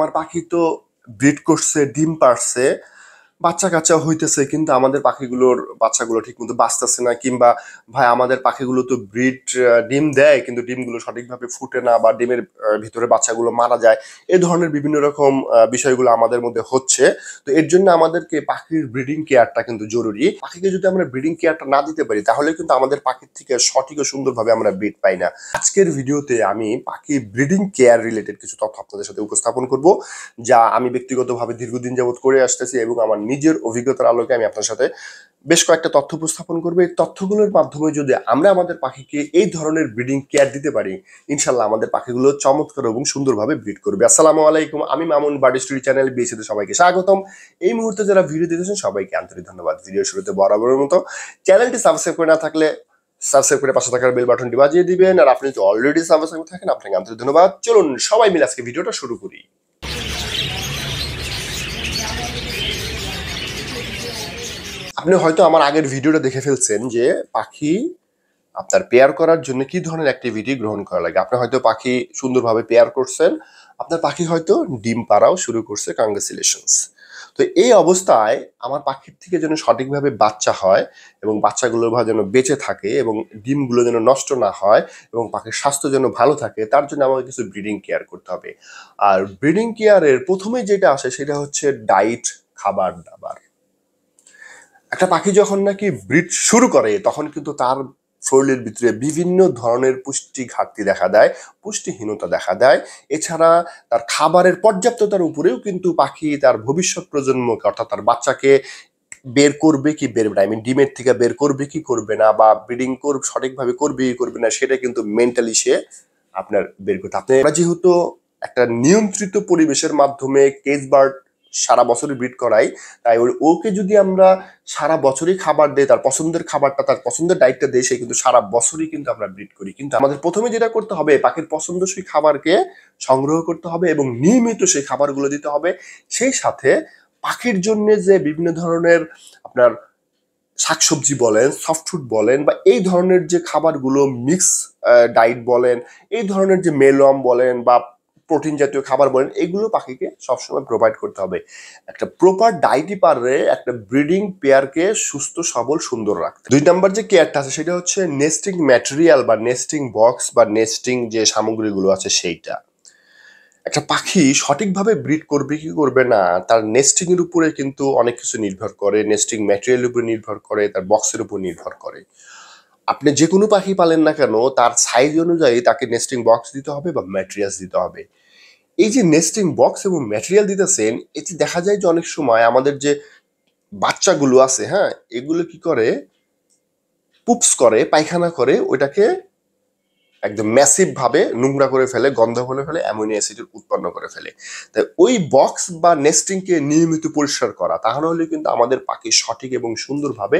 আমার পাখি তো ব্রিড করছে ডিম পারছে বাচ্চা কাচ্চা হইতেছে কিন্তু আমাদের পাখিগুলোর বাচ্চাগুলো ঠিক মতো বাঁচতেছে না কিংবা ভাই আমাদের পাখিগুলো তো ব্রিড ডিম দেয় কিন্তু ডিমগুলো সঠিকভাবে ফুটে না বা ডিমের ভিতরে বাচ্চাগুলো মারা যায় এ ধরনের বিভিন্ন রকম বিষয়গুলো আমাদের মধ্যে হচ্ছে তো এর জন্য আমাদেরকে পাখির ব্রিডিং কেয়ারটা কিন্তু জরুরি পাখিকে যদি আমরা ব্রিডিং কেয়ারটা না দিতে পারি তাহলে কিন্তু আমাদের পাখির থেকে সঠিক ও সুন্দরভাবে আমরা ব্রিড পাই না আজকের ভিডিওতে আমি পাখি ব্রিডিং কেয়ার রিলেটেড কিছু তথ্য আপনাদের সাথে উপস্থাপন করব যা আমি ব্যক্তিগতভাবে দীর্ঘদিন যাবত করে আসতেছি এবং আমার নিজের অভিজ্ঞতার আলোকে আমি আপনার সাথে বেশ কয়েকটা তথ্য উপস্থাপন করবো এই তথ্যগুলোর মাধ্যমে যদি আমরা আমাদের পাখিকে এই ধরনের ব্রিডিং কেয়ার দিতে পারি ইনশাল্লাহ আমাদের পাখিগুলো চমৎকার এবং সুন্দরভাবে ব্রিড করবে আসসালামু আলাইকুম আমি মামুন বাডি স্টুডি চ্যানেল বিএসিতে সবাইকে স্বাগতম এই মুহূর্তে যারা ভিডিও দিতেছেন সবাইকে আন্তরিক ধন্যবাদ ভিডিও শুরুতে বরাবরের মতো চ্যানেলটি সাবস্ক্রাইব করে না থাকলে সাবস্ক্রাইব করে পাশে থাকার বেল বাটনটি বাজিয়ে দিবেন আর আপনি যদি অলরেডি সাবস্ক্রাইব থাকেন আপনাকে আন্তরিক ধন্যবাদ চলুন সবাই মিলে আজকে ভিডিওটা শুরু করি আপনি হয়তো আমার আগের ভিডিওটা দেখে ফেলছেন যে পাখি আপনার পেয়ার করার জন্য কি ধরনের অ্যাক্টিভিটি গ্রহণ করা লাগে আপনি হয়তো পাখি সুন্দরভাবে পেয়ার করছেন আপনার পাখি হয়তো ডিম পাড়াও শুরু করছে কংগ্রেচুলেশনস তো এই অবস্থায় আমার পাখির থেকে যেন সঠিকভাবে বাচ্চা হয় এবং বাচ্চাগুলো যেন বেঁচে থাকে এবং ডিমগুলো যেন নষ্ট না হয় এবং পাখির স্বাস্থ্য যেন ভালো থাকে তার জন্য আমাকে কিছু ব্রিডিং কেয়ার করতে হবে আর ব্রিডিং কেয়ারের প্রথমে যেটা আসে সেটা হচ্ছে ডায়েট খাবার দাবার একটা পাখি যখন নাকি ব্রিড শুরু করে তখন কিন্তু তার শরীরের ভিতরে বিভিন্ন ধরনের পুষ্টি ঘাটতি দেখা দেয় পুষ্টিহীনতা দেখা দেয় এছাড়া তার খাবারের পর্যাপ্ততার উপরেও কিন্তু পাখি তার ভবিষ্যৎ প্রজন্মকে অর্থাৎ তার বাচ্চাকে বের করবে কি বের না আই মিন ডিমের থেকে বের করবে কি করবে না বা ব্রিডিং করবে সঠিকভাবে করবে কি করবে না সেটা কিন্তু মেন্টালি সে আপনার বের করতে আপনি যেহেতু একটা নিয়ন্ত্রিত পরিবেশের মাধ্যমে কেজ বার্ড সারা বছরই ব্রিড করাই তাই ওকে যদি আমরা সারা বছরই খাবার দেয় তার পছন্দের খাবারটা তার পছন্দের ডায়েটটা দেই সে কিন্তু সারা বছরই কিন্তু আমরা ব্রিড করি কিন্তু আমাদের প্রথমে যেটা করতে হবে পাখির পছন্দসই খাবারকে সংগ্রহ করতে হবে এবং নিয়মিত সেই খাবারগুলো দিতে হবে সেই সাথে পাখির জন্য যে বিভিন্ন ধরনের আপনার শাকসবজি বলেন সফটফুড বলেন বা এই ধরনের যে খাবারগুলো মিক্স ডায়েট বলেন এই ধরনের যে মেলম বলেন বা প্রোটিন জাতীয় খাবার বলেন এগুলো পাখিকে সবসময় প্রোভাইড করতে হবে একটা প্রপার ডায়েটই পারলে একটা ব্রিডিং পেয়ারকে সুস্থ সবল সুন্দর রাখতে দুই নম্বর যে কেয়ারটা আছে সেটা হচ্ছে নেস্টিং ম্যাটেরিয়াল বা নেস্টিং বক্স বা নেস্টিং যে সামগ্রীগুলো আছে সেইটা একটা পাখি সঠিকভাবে ব্রিড করবে কি করবে না তার নেস্টিং এর উপরে কিন্তু অনেক কিছু নির্ভর করে নেস্টিং ম্যাটেরিয়ালের উপর নির্ভর করে তার বক্সের উপর নির্ভর করে আপনি যে কোনো পাখি পালেন না কেন তার সাইজ অনুযায়ী তাকে নেস্টিং বক্স দিতে হবে বা ম্যাটেরিয়ালস দিতে হবে এই যে নেস্টিং বক্স এবং ম্যাটেরিয়াল দিতেছেন এতে দেখা যায় যে অনেক সময় আমাদের যে বাচ্চাগুলো আছে হ্যাঁ এগুলো কি করে পুপস করে পায়খানা করে ওইটাকে একদম ম্যাসিভভাবে নোংরা করে ফেলে গন্ধ করে ফেলে অ্যামোনিয়া অ্যাসিড উৎপন্ন করে ফেলে তাই ওই বক্স বা নেস্টিংকে নিয়মিত পরিষ্কার করা তাহলে কিন্তু আমাদের পাখি সঠিক এবং সুন্দরভাবে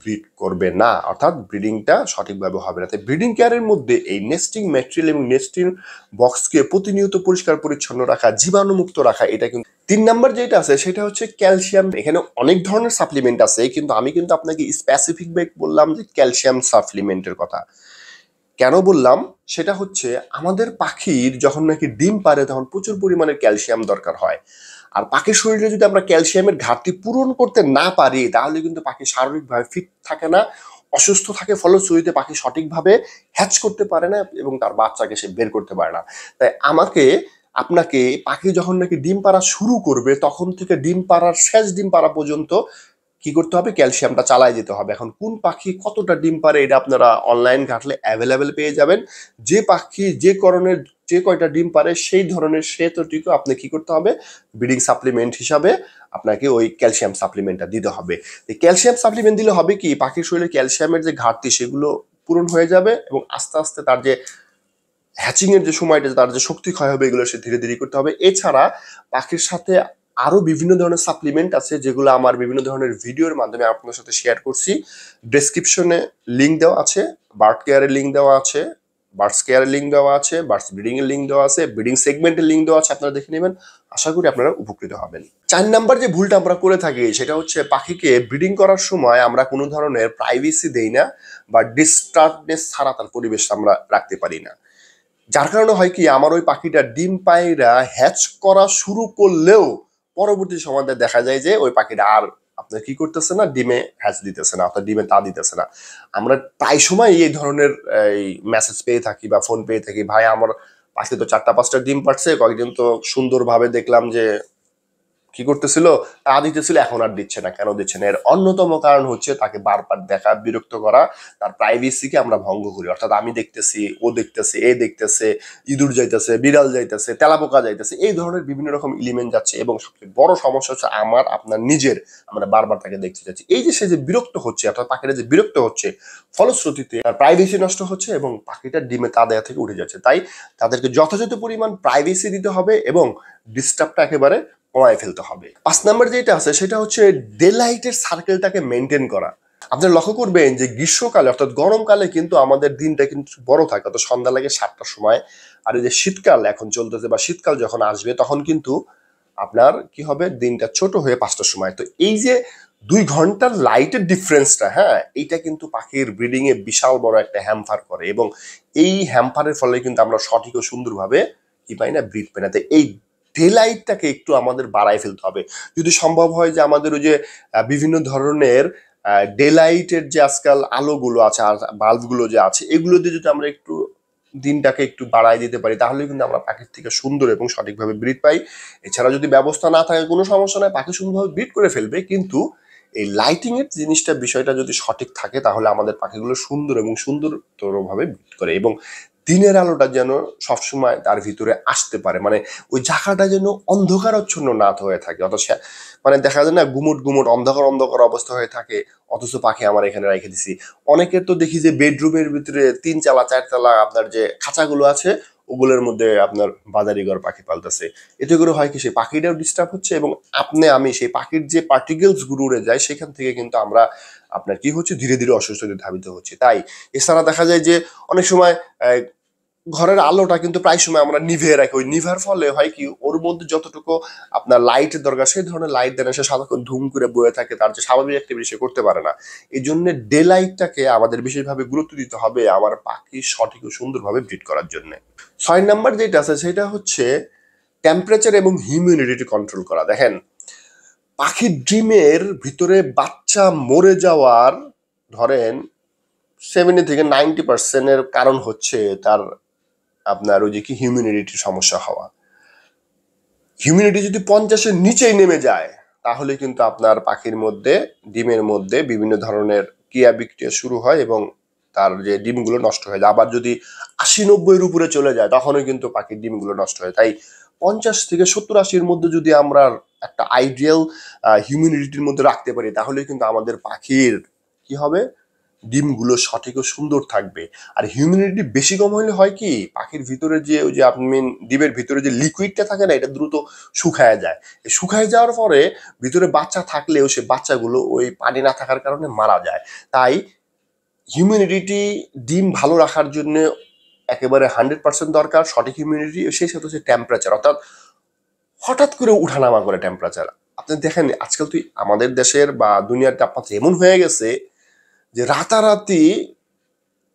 ব্রিড করবে না অর্থাৎ ব্রিডিংটা সঠিকভাবে হবে না তাই ব্রিডিং কেয়ারের মধ্যে এই নেস্টিং ম্যাটেরিয়াল এবং নেস্টিং বক্সকে প্রতিনিয়ত পরিষ্কার পরিচ্ছন্ন রাখা জীবাণুমুক্ত রাখা এটা কিন্তু তিন নাম্বার যেটা আছে সেটা হচ্ছে ক্যালসিয়াম এখানে অনেক ধরনের সাপ্লিমেন্ট আছে কিন্তু আমি কিন্তু আপনাকে স্পেসিফিক বললাম যে ক্যালসিয়াম সাপ্লিমেন্টের কথা কেন বললাম সেটা হচ্ছে আমাদের পাখির যখন নাকি ডিম পারে তখন প্রচুর পরিমাণে ক্যালসিয়াম দরকার হয় আর পাখির শরীরে যদি আমরা ক্যালসিয়ামের ঘাটতি পূরণ করতে না পারি তাহলে কিন্তু পাখি শারীরিকভাবে ফিট থাকে না অসুস্থ থাকে ফলশ্রুতিতে পাখি সঠিকভাবে হ্যাচ করতে পারে না এবং তার বাচ্চাকে সে বের করতে পারে না তাই আমাকে আপনাকে পাখি যখন নাকি ডিম পাড়া শুরু করবে তখন থেকে ডিম পাড়ার শেষ ডিম পাড়া পর্যন্ত কি করতে হবে ক্যালসিয়ামটা চালায় যেতে হবে এখন কোন পাখি কতটা ডিম পারে এটা আপনারা অনলাইন ঘাটলে অ্যাভেলেবেল পেয়ে যাবেন যে পাখি যে করণের যে কয়টা ডিম পারে সেই ধরনের সেতটিকে আপনি কি করতে হবে ব্রিডিং সাপ্লিমেন্ট হিসাবে আপনাকে ওই ক্যালসিয়াম সাপ্লিমেন্টটা দিতে হবে ক্যালসিয়াম সাপ্লিমেন্ট দিলে হবে কি পাখির শরীরে ক্যালসিয়ামের যে ঘাটতি সেগুলো পূরণ হয়ে যাবে এবং আস্তে আস্তে তার যে হ্যাচিংয়ের যে সময়টা তার যে শক্তি ক্ষয় হবে এগুলো সে ধীরে ধীরে করতে হবে এছাড়া পাখির সাথে আরও বিভিন্ন ধরনের সাপ্লিমেন্ট আছে যেগুলো আমার বিভিন্ন ধরনের ভিডিওর মাধ্যমে আপনার সাথে শেয়ার করছি ডেসক্রিপশনে লিঙ্ক দেওয়া আছে বার্থ কেয়ারের লিঙ্ক দেওয়া আছে বার্ডস কেয়ারের লিঙ্ক দেওয়া আছে বার্ডস ব্রিডিংয়ের লিঙ্ক দেওয়া আছে ব্রিডিং সেগমেন্টের লিঙ্ক দেওয়া আছে আপনারা দেখে নেবেন আশা করি আপনারা উপকৃত হবেন চার নাম্বার যে ভুলটা আমরা করে থাকি সেটা হচ্ছে পাখিকে ব্রিডিং করার সময় আমরা কোনো ধরনের প্রাইভেসি দেই না বা ডিস্টার্বনেস ছাড়া তার পরিবেশ আমরা রাখতে পারি না যার কারণে হয় কি আমার ওই পাখিটা ডিম পায়রা হ্যাচ করা শুরু করলেও পরবর্তী সময় দেখা যায় যে ওই পাখিটা আর আপনার কি করতেছে না ডিমে হ্যাচ দিতেছে না আপনার ডিমে তা দিতেছে না আমরা প্রায় সময় এই ধরনের এই মেসেজ পেয়ে থাকি বা ফোন পেয়ে থাকি ভাই আমার পাখি তো চারটা পাঁচটা ডিম পাচ্ছে কয়েকদিন তো সুন্দরভাবে দেখলাম যে কি করতেছিল তা দিতেছিল এখন আর দিচ্ছে না কেন দিচ্ছে না এর অন্যতম কারণ হচ্ছে তাকে বারবার দেখা বিরক্ত করা তার প্রাইভেসিকে আমরা ভঙ্গ করি অর্থাৎ আমি দেখতেছি ও দেখতেছে এ দেখতেছে ইঁদুর যাইতেছে বিড়াল যাইতেছে তেলাপোকা যাইতেছে এই ধরনের বিভিন্ন রকম ইলিমেন্ট যাচ্ছে এবং সবচেয়ে বড় সমস্যা হচ্ছে আমার আপনার নিজের আমরা বারবার তাকে দেখতে যাচ্ছি এই যে সে যে বিরক্ত হচ্ছে অর্থাৎ পাখিটা যে বিরক্ত হচ্ছে ফলশ্রুতিতে তার প্রাইভেসি নষ্ট হচ্ছে এবং পাখিটা ডিমে তা দেয়া থেকে উঠে যাচ্ছে তাই তাদেরকে যথাযথ পরিমাণ প্রাইভেসি দিতে হবে এবং ডিস্টার্বটা একেবারে পড়ায় ফেলতে হবে পাঁচ নাম্বার যেটা আছে সেটা হচ্ছে ডেলাইটের সার্কেলটাকে মেনটেন করা আপনারা লক্ষ্য করবেন যে গ্রীষ্মকালে অর্থাৎ গরমকালে কিন্তু আমাদের দিনটা কিন্তু বড় থাকে অর্থাৎ সন্ধ্যা লাগে সাতটার সময় আর এই যে শীতকাল এখন চলতেছে বা শীতকাল যখন আসবে তখন কিন্তু আপনার কি হবে দিনটা ছোট হয়ে পাঁচটার সময় তো এই যে দুই ঘন্টার লাইটের ডিফারেন্সটা হ্যাঁ এইটা কিন্তু পাখির ব্রিডিংয়ে বিশাল বড় একটা হ্যাম্পার করে এবং এই হ্যাম্পারের ফলে কিন্তু আমরা সঠিক ও সুন্দরভাবে কি পাই না ব্রিড পাই না তো এই ডেলাইটটাকে একটু আমাদের বাড়ায় ফেলতে হবে যদি সম্ভব হয় যে আমাদের ওই যে বিভিন্ন ধরনের ডেলাইটের যে আজকাল আলোগুলো আছে আর বাল্বগুলো যে আছে এগুলো দিয়ে যদি আমরা একটু দিনটাকে একটু বাড়াই দিতে পারি তাহলে কিন্তু আমরা পাখির থেকে সুন্দর এবং সঠিকভাবে ব্রিড পাই এছাড়া যদি ব্যবস্থা না থাকে কোনো সমস্যা নয় পাখি সুন্দরভাবে ব্রিড করে ফেলবে কিন্তু এই লাইটিংয়ের জিনিসটা বিষয়টা যদি সঠিক থাকে তাহলে আমাদের পাখিগুলো সুন্দর এবং সুন্দরতরভাবে ব্রিড করে এবং দিনের আলোটা যেন সবসময় তার ভিতরে আসতে পারে মানে ওই জাকাটা যেন অন্ধকারচ্ছন্ন না হয়ে থাকে অথচ মানে দেখা যায় না গুমট গুমট অন্ধকার অন্ধকার অবস্থা হয়ে থাকে অথচ পাখি আমার এখানে রেখে দিছি অনেকের তো দেখি যে বেডরুমের ভিতরে তিন চালা চার চালা আপনার যে খাঁচাগুলো আছে ওগুলোর মধ্যে আপনার বাজারি ঘর পাখি পালতেছে এতে করে হয় কি সেই পাখিটাও ডিস্টার্ব হচ্ছে এবং আপনি আমি সেই পাখির যে পার্টিকেলস গুলো উড়ে যায় সেখান থেকে কিন্তু আমরা আপনার কি হচ্ছে ধীরে ধীরে অসুস্থতে ধাবিত হচ্ছে তাই এছাড়া দেখা যায় যে অনেক সময় ঘরের আলোটা কিন্তু প্রায় সময় আমরা নিভিয়ে রাখি ওই নিভার ফলে হয় কি ওর মধ্যে যতটুকু আপনার লাইট দরকার সেই ধরনের লাইট দেন সে সাধারণ ধুম করে বয়ে থাকে তার যে স্বাভাবিক অ্যাক্টিভিটি সে করতে পারে না এই জন্য ডে লাইটটাকে আমাদের বিশেষভাবে গুরুত্ব দিতে হবে আমার পাখি সঠিক ও সুন্দরভাবে ব্রিড করার জন্য ছয় নাম্বার যেটা আছে সেটা হচ্ছে টেম্পারেচার এবং হিউমিউনিটি কন্ট্রোল করা দেখেন পাখির ড্রিমের ভিতরে বাচ্চা মরে যাওয়ার ধরেন সেভেন্টি থেকে নাইনটি পার্সেন্টের কারণ হচ্ছে তার আপনার ওই যে কি হিউমিনিটির সমস্যা হওয়া হিউমিনিটি যদি পঞ্চাশের নিচেই নেমে যায় তাহলে কিন্তু আপনার পাখির মধ্যে ডিমের মধ্যে বিভিন্ন ধরনের ক্রিয়া বিক্রিয়া শুরু হয় এবং তার যে ডিমগুলো নষ্ট হয়ে যায় আবার যদি আশি নব্বইয়ের উপরে চলে যায় তখনও কিন্তু পাখির ডিমগুলো নষ্ট হয় তাই পঞ্চাশ থেকে সত্তর আশির মধ্যে যদি আমরা একটা আইডিয়াল হিউমিডিটির মধ্যে রাখতে পারি তাহলে কিন্তু আমাদের পাখির কি হবে ডিমগুলো সঠিক ও সুন্দর থাকবে আর হিউমিডিটি বেশি কম হলে হয় কি পাখির ভিতরে যে ওই যে আপনি ডিমের ভিতরে যে লিকুইডটা থাকে না এটা দ্রুত শুকায় যায় শুকায় যাওয়ার পরে ভিতরে বাচ্চা থাকলেও সে বাচ্চাগুলো ওই পানি না থাকার কারণে মারা যায় তাই হিউমিডিটি ডিম ভালো রাখার জন্য একেবারে হান্ড্রেড পার্সেন্ট দরকার সঠিক হিউমিডিটি সেই সাথে হচ্ছে টেম্পারেচার অর্থাৎ হঠাৎ করে উঠানামা করে টেম্পারেচার আপনি দেখেন আজকাল তুই আমাদের দেশের বা দুনিয়ার তাপমাত্রা এমন হয়ে গেছে যে রাতারাতি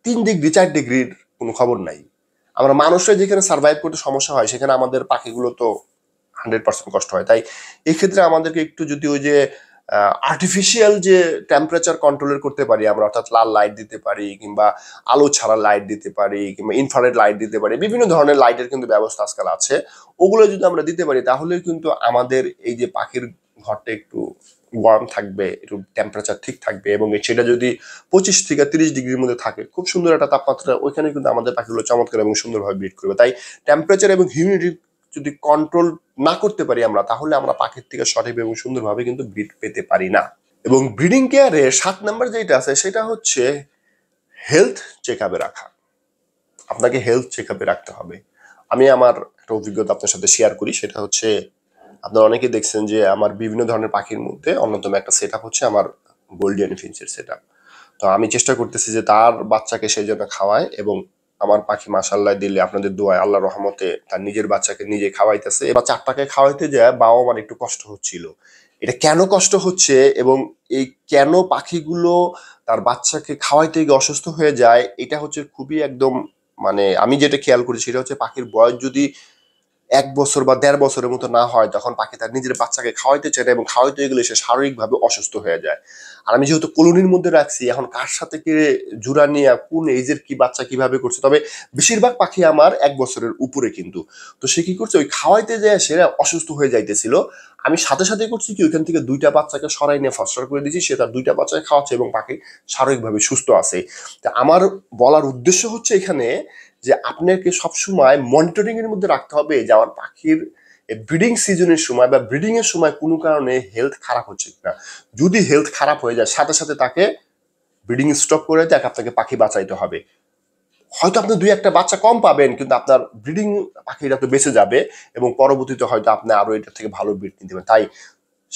তিন ডিগ্রি চার ডিগ্রির কোনো খবর নাই আমরা মানুষের যেখানে সার্ভাইভ করতে সমস্যা হয় সেখানে আমাদের পাখিগুলো তো হান্ড্রেড পার্সেন্ট কষ্ট হয় তাই এক্ষেত্রে আমাদেরকে একটু যদি ওই যে আর্টিফিশিয়াল যে টেম্পারেচার কন্ট্রোলের করতে পারি আমরা অর্থাৎ লাল লাইট দিতে পারি কিংবা আলো ছাড়া লাইট দিতে পারি কিংবা ইনফ্রারেড লাইট দিতে পারি বিভিন্ন ধরনের লাইটের কিন্তু ব্যবস্থা আজকাল আছে ওগুলো যদি আমরা দিতে পারি তাহলে কিন্তু আমাদের এই যে পাখির ঘরটা একটু ওয়ার্ম থাকবে একটু টেম্পারেচার ঠিক থাকবে এবং সেটা যদি পঁচিশ থেকে তিরিশ ডিগ্রির মধ্যে থাকে খুব সুন্দর একটা তাপমাত্রা ওইখানে কিন্তু আমাদের পাখিগুলো চমৎকার এবং সুন্দরভাবে ব্রিড করবে তাই টেম্পারেচার এবং হিউমিডিটি যদি কন্ট্রোল না করতে পারি আমরা তাহলে আমরা পাখির থেকে সঠিক এবং সুন্দরভাবে কিন্তু ব্রিড পেতে পারি না এবং ব্রিডিং কেয়ারে সাত নাম্বার যেটা আছে সেটা হচ্ছে হেলথ চেক রাখা আপনাকে হেলথ চেক রাখতে হবে আমি আমার একটা অভিজ্ঞতা আপনার সাথে শেয়ার করি সেটা হচ্ছে আপনারা অনেকে দেখছেন যে আমার বিভিন্ন ধরনের পাখির মধ্যে অন্যতম একটা সেট হচ্ছে আমার গোল্ডিয়ান ফিঞ্চের সেট তো আমি চেষ্টা করতেছি যে তার বাচ্চাকে সেই জন্য খাওয়ায় এবং আমার পাখি মাসাল্লাহ দিলে আপনাদের দোয়ায় আল্লাহ রহমতে তার নিজের বাচ্চাকে নিজে খাওয়াইতেছে এবার চারটাকে খাওয়াইতে যায় বাবা আমার একটু কষ্ট হচ্ছিল এটা কেন কষ্ট হচ্ছে এবং এই কেন পাখিগুলো তার বাচ্চাকে খাওয়াইতে গিয়ে অসুস্থ হয়ে যায় এটা হচ্ছে খুবই একদম মানে আমি যেটা খেয়াল করেছি সেটা হচ্ছে পাখির বয়স যদি এক বছর বা দেড় বছরের মতো না হয় তখন পাখি তার নিজের বাচ্চাকে খাওয়াইতে চায় এবং খাওয়াইতে গেলে সে শারীরিকভাবে অসুস্থ হয়ে যায় আর আমি যেহেতু কলোনির মধ্যে রাখছি এখন কার সাথে কে জুড়া নিয়ে কোন এজের কি বাচ্চা কিভাবে করছে তবে বেশিরভাগ পাখি আমার এক বছরের উপরে কিন্তু তো সে কি করছে ওই খাওয়াইতে যায় সে অসুস্থ হয়ে যাইতেছিল আমি সাথে সাথে করছি কি ওইখান থেকে দুইটা বাচ্চাকে সরাই নিয়ে ফস্টার করে দিয়েছি সে তার দুইটা বাচ্চাকে খাওয়াচ্ছে এবং পাখি শারীরিকভাবে সুস্থ আছে তা আমার বলার উদ্দেশ্য হচ্ছে এখানে যে আপনাকে সবসময় মনিটরিংয়ের মধ্যে রাখতে হবে যে আমার পাখির ব্রিডিং সিজনের সময় বা ব্রিডিংয়ের সময় কোনো কারণে হেলথ খারাপ হচ্ছে কিনা যদি হেলথ খারাপ হয়ে যায় সাথে সাথে তাকে ব্রিডিং স্টপ করে দেয় আপনাকে পাখি বাঁচাইতে হবে হয়তো আপনি দুই একটা বাচ্চা কম পাবেন কিন্তু আপনার ব্রিডিং পাখিটা তো বেঁচে যাবে এবং পরবর্তীতে হয়তো আপনি আরও এটার থেকে ভালো ব্রিড নিতে পারেন তাই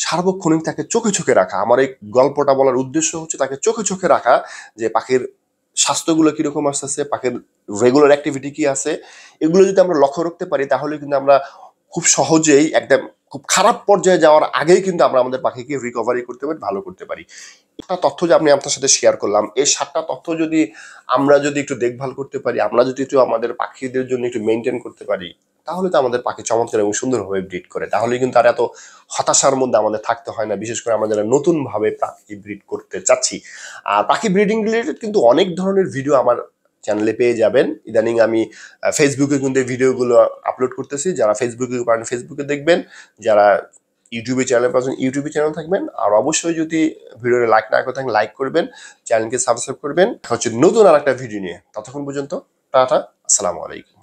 সার্বক্ষণিক তাকে চোখে চোখে রাখা আমার এই গল্পটা বলার উদ্দেশ্য হচ্ছে তাকে চোখে চোখে রাখা যে পাখির স্বাস্থ্যগুলো কীরকম আসতেছে পাখির রেগুলার অ্যাক্টিভিটি কি আছে এগুলো যদি আমরা লক্ষ্য রাখতে পারি তাহলে কিন্তু আমরা খুব সহজেই একদম খুব খারাপ পর্যায়ে যাওয়ার আগেই কিন্তু আমরা আমাদের পাখিকে রিকভারি করতে পারি ভালো করতে পারি একটা তথ্য যে আমি আপনার সাথে শেয়ার করলাম এই সাতটা তথ্য যদি আমরা যদি একটু দেখভাল করতে পারি আমরা যদি একটু আমাদের পাখিদের জন্য একটু মেনটেন করতে পারি তাহলে তো আমাদের পাখি চমৎকার এবং সুন্দরভাবে ব্রিড করে তাহলে কিন্তু আর এত হতাশার মধ্যে আমাদের থাকতে হয় না বিশেষ করে আমরা যারা নতুনভাবে পাখি ব্রিড করতে চাচ্ছি আর পাখি ব্রিডিং রিলেটেড কিন্তু অনেক ধরনের ভিডিও আমার চ্যানেলে পেয়ে যাবেন ইদানিং আমি ফেসবুকে কিন্তু ভিডিওগুলো আপলোড করতেছি যারা ফেসবুকে পারেন ফেসবুকে দেখবেন যারা ইউটিউবে চ্যানেলে পাচ্ছেন ইউটিউবে চ্যানেল থাকবেন আর অবশ্যই যদি ভিডিওতে লাইক না করে থাকেন লাইক করবেন চ্যানেলকে সাবস্ক্রাইব করবেন হচ্ছে নতুন আর একটা ভিডিও নিয়ে ততক্ষণ পর্যন্ত টাটা আসসালামু আলাইকুম